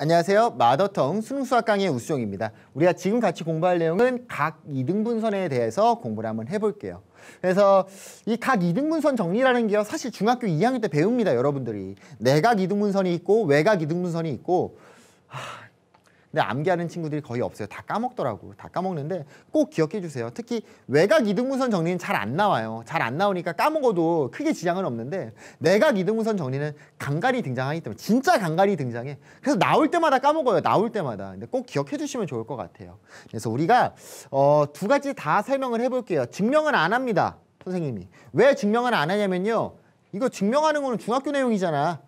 안녕하세요. 마더텅 수능 수학 강의 우수정입니다. 우리가 지금 같이 공부할 내용은 각 이등분선에 대해서 공부를 한번 해볼게요. 그래서 이 각 이등분선 정리라는 게요. 사실 중학교 2학년 때 배웁니다. 여러분들이. 내각 이등분선이 있고 외각 이등분선이 있고 하, 근데 암기하는 친구들이 거의 없어요. 다 까먹더라고. 요다 까먹는데 꼭 기억해 주세요. 특히 외곽 이등분선 정리는 잘 안 나와요. 잘 안 나오니까 까먹어도 크게 지장은 없는데 내각 이등분선 정리는 간간히 등장하기 때문에 진짜 간간히 등장해. 그래서 나올 때마다 까먹어요. 나올 때마다. 근데 꼭 기억해 주시면 좋을 것 같아요. 그래서 우리가 어, 두 가지 다 설명을 해볼게요. 증명은 안 합니다. 선생님이. 왜 증명을 안 하냐면요. 이거 증명하는 거는 중학교 내용이잖아.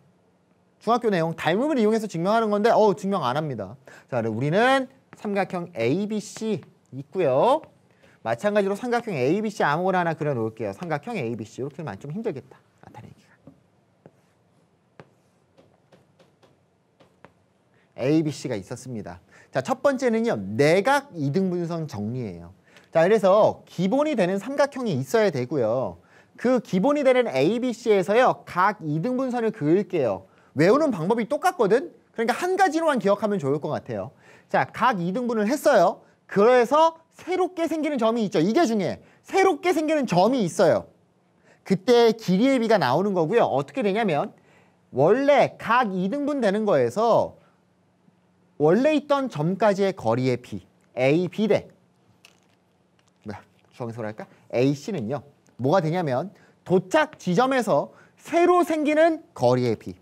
중학교 내용 닮음을 이용해서 증명하는 건데 어 증명 안 합니다. 자, 우리는 삼각형 ABC 있고요. 마찬가지로 삼각형 ABC 아무거나 하나 그려 놓을게요. 삼각형 ABC 이렇게 하면 좀 힘들겠다. 나타내기가. ABC가 있었습니다. 자, 첫 번째는요. 내각 이등분선 정리예요. 자, 그래서 기본이 되는 삼각형이 있어야 되고요. 그 기본이 되는 ABC에서요. 각 이등분선을 그을게요. 외우는 방법이 똑같거든. 그러니까 한 가지로만 기억하면 좋을 것 같아요. 자, 각 2등분을 했어요. 그래서 새롭게 생기는 점이 있죠. 이게 중요해 새롭게 생기는 점이 있어요. 그때 길이의 비가 나오는 거고요. 어떻게 되냐면 원래 각 2등분 되는 거에서 원래 있던 점까지의 거리의 비 A, B 대 뭐야 정의소로 할까? AC는요. 뭐가 되냐면 도착 지점에서 새로 생기는 거리의 비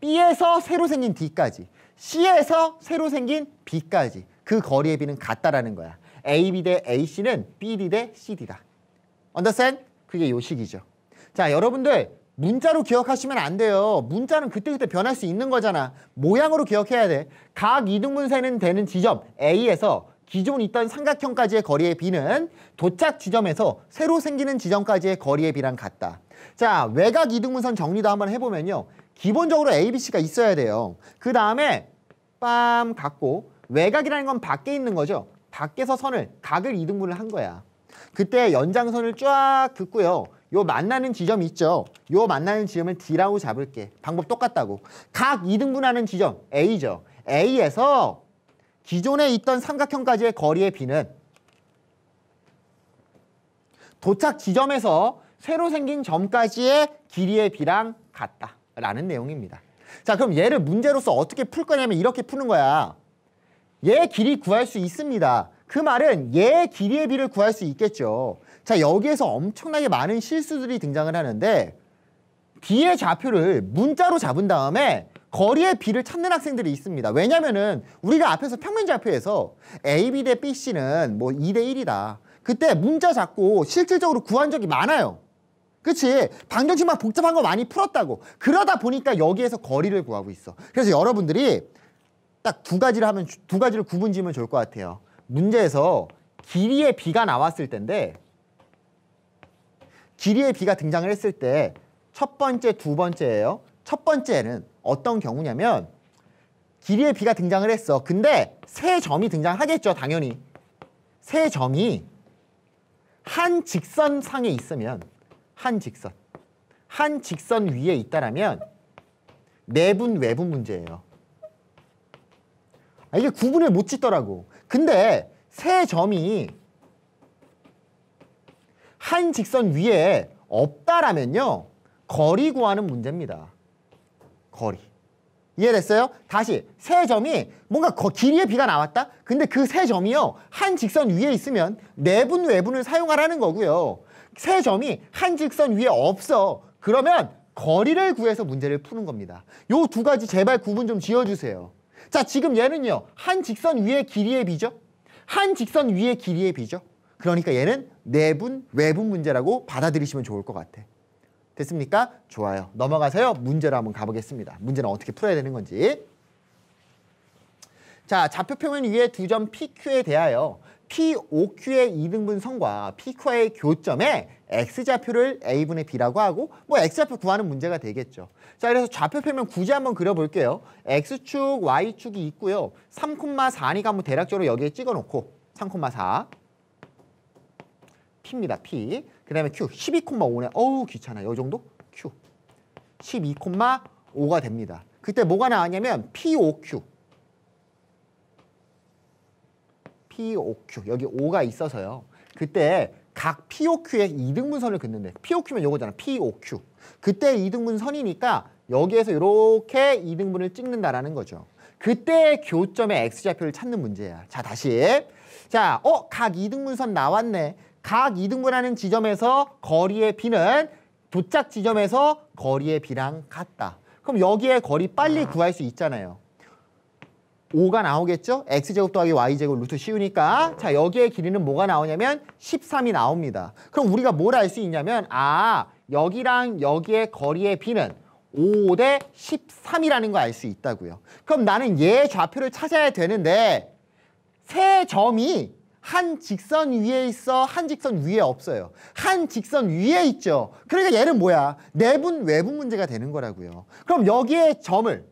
B에서 새로 생긴 D까지 C에서 새로 생긴 B까지 그 거리의 비는 같다라는 거야. AB 대 AC는 BD 대 CD다. 언더센? 그게 요식이죠. 자, 여러분들 문자로 기억하시면 안 돼요. 문자는 그때그때 변할 수 있는 거잖아. 모양으로 기억해야 돼. 각 이등분세는 되는 지점 A에서 기존 있던 삼각형까지의 거리의 비는 도착 지점에서 새로 생기는 지점까지의 거리의 비랑 같다. 자, 외곽 이등분선 정리도 한번 해보면요. 기본적으로 A, B, C가 있어야 돼요. 그 다음에 빰 갖고 외곽이라는 건 밖에 있는 거죠. 밖에서 선을 각을 이등분을 한 거야. 그때 연장선을 쫙 긋고요. 요 만나는 지점 있죠. 요 만나는 지점을 D라고 잡을게. 방법 똑같다고. 각 이등분하는 지점 A죠. A에서 기존에 있던 삼각형까지의 거리의 B는 도착 지점에서 새로 생긴 점까지의 길이의 B랑 같다. 라는 내용입니다. 자 그럼 얘를 문제로서 어떻게 풀 거냐면 이렇게 푸는 거야. 얘 길이 구할 수 있습니다. 그 말은 얘 길이의 비를 구할 수 있겠죠. 자 여기에서 엄청나게 많은 실수들이 등장을 하는데 B의 좌표를 문자로 잡은 다음에 거리의 B를 찾는 학생들이 있습니다. 왜냐면은 우리가 앞에서 평면 좌표에서 AB 대 BC는 뭐 2 대 1이다. 그때 문자 잡고 실질적으로 구한 적이 많아요. 그치? 방정식 만 복잡한 거 많이 풀었다고. 그러다 보니까 여기에서 거리를 구하고 있어. 그래서 여러분들이 딱 두 가지를 하면, 두 가지를 구분 지으면 좋을 것 같아요. 문제에서 길이의 비가 나왔을 텐데, 길이의 비가 등장을 했을 때, 첫 번째, 두 번째예요. 첫 번째는 어떤 경우냐면, 길이의 비가 등장을 했어. 근데 세 점이 등장하겠죠, 당연히. 세 점이 한 직선상에 있으면 한 직선. 한 직선 위에 있다라면 내분 외분 문제예요. 아, 이게 구분을 못 짓더라고. 근데 세 점이 한 직선 위에 없다라면요. 거리 구하는 문제입니다. 거리. 이해됐어요? 다시 세 점이 뭔가 거, 길이의 비가 나왔다? 근데 그 세 점이요. 한 직선 위에 있으면 내분 외분을 사용하라는 거고요. 세 점이 한 직선 위에 없어. 그러면 거리를 구해서 문제를 푸는 겁니다. 요 두 가지 제발 구분 좀 지어주세요. 자, 지금 얘는요. 한 직선 위에 길이의 비죠? 한 직선 위에 길이의 비죠? 그러니까 얘는 내분, 외분 문제라고 받아들이시면 좋을 것 같아. 됐습니까? 좋아요. 넘어가서요 문제로 한번 가보겠습니다. 문제는 어떻게 풀어야 되는 건지. 자, 좌표 표면 위에 두 점 PQ에 대하여 POQ의 이등분 선과 PQ의 교점에 X좌표를 A분의 B라고 하고 뭐 X좌표 구하는 문제가 되겠죠. 자 그래서 좌표 표면 굳이 한번 그려볼게요. X축, Y축이 있고요. 3,4니까 한번 대략적으로 여기에 찍어놓고 3,4 P입니다. P. 그 다음에 Q 12,5네. 어우 귀찮아. 요 정도? Q 12,5가 됩니다. 그때 뭐가 나왔냐면 POQ POQ 여기 5가 있어서요. 그때 각 POQ에 이등분선을 긋는데 POQ면 요거잖아. POQ. 그때 이등분선이니까 여기에서 이렇게 이등분을 찍는다라는 거죠. 그때 교점의 x좌표를 찾는 문제야. 자, 다시. 자, 어, 각 이등분선 나왔네. 각 이등분하는 지점에서 거리의 비는 도착 지점에서 거리의 비랑 같다. 그럼 여기에 거리 빨리 아. 구할 수 있잖아요. 5가 나오겠죠? x제곱 더하기 y제곱 루트 쉬우니까자 여기에 길이는 뭐가 나오냐면 13이 나옵니다. 그럼 우리가 뭘 알 수 있냐면 아 여기랑 여기의 거리의 비는 5대 13이라는 거 알 수 있다고요. 그럼 나는 얘 좌표를 찾아야 되는데 세 점이 한 직선 위에 있어 한 직선 위에 없어요 한 직선 위에 있죠 그러니까 얘는 뭐야 내분 네 외분 문제가 되는 거라고요 그럼 여기에 점을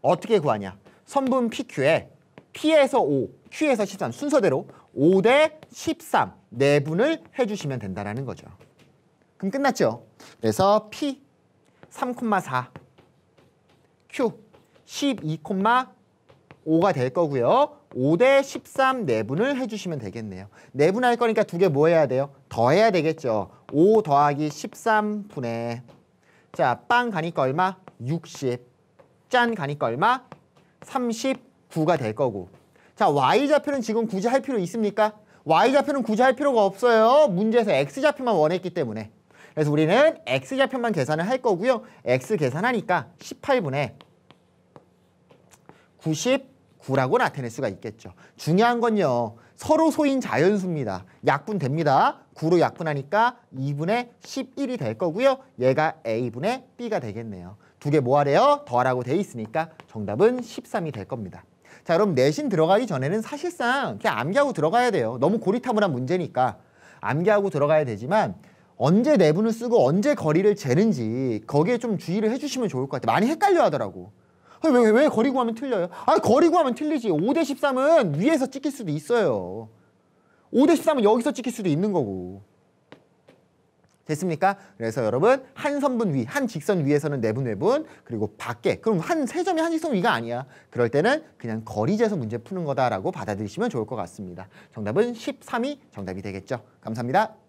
어떻게 구하냐 선분 PQ에 P에서 5, Q에서 13 순서대로 5대13 내분을 해주시면 된다라는 거죠. 그럼 끝났죠? 그래서 P 3,4 Q 12,5가 될 거고요. 5대13 내분을 해주시면 되겠네요. 내분할 네 거니까 두 개 뭐 해야 돼요? 더해야 되겠죠. 5 더하기 13분의 자, 빵 가니까 얼마? 60. 짠 가니까 얼마? 39가 될 거고 자 y좌표는 지금 굳이 할 필요 있습니까? y좌표는 굳이 할 필요가 없어요. 문제에서 x좌표만 원했기 때문에 그래서 우리는 x좌표만 계산을 할 거고요. x 계산하니까 18분의 99라고 나타낼 수가 있겠죠. 중요한 건요. 서로 소인 자연수입니다. 약분됩니다. 9로 약분하니까 2분의 11이 될 거고요. 얘가 a분의 b가 되겠네요. 두개 뭐하래요? 더하라고 돼 있으니까 정답은 13이 될 겁니다. 자 그럼 내신 들어가기 전에는 사실상 그냥 암기하고 들어가야 돼요. 너무 고리타분한 문제니까 암기하고 들어가야 되지만 언제 내분을 쓰고 언제 거리를 재는지 거기에 좀 주의를 해주시면 좋을 것 같아요. 많이 헷갈려 하더라고. 아, 왜, 왜, 왜 거리 구하면 틀려요? 아, 거리 구하면 틀리지. 5대 13은 위에서 찍힐 수도 있어요. 5대 13은 여기서 찍힐 수도 있는 거고. 됐습니까? 그래서 여러분 한 선분 위, 한 직선 위에서는 내분 네 외분 네 그리고 밖에 그럼 한 세 점이 한 직선 위가 아니야. 그럴 때는 그냥 거리 재서 문제 푸는 거다라고 받아들이시면 좋을 것 같습니다. 정답은 13이 정답이 되겠죠. 감사합니다.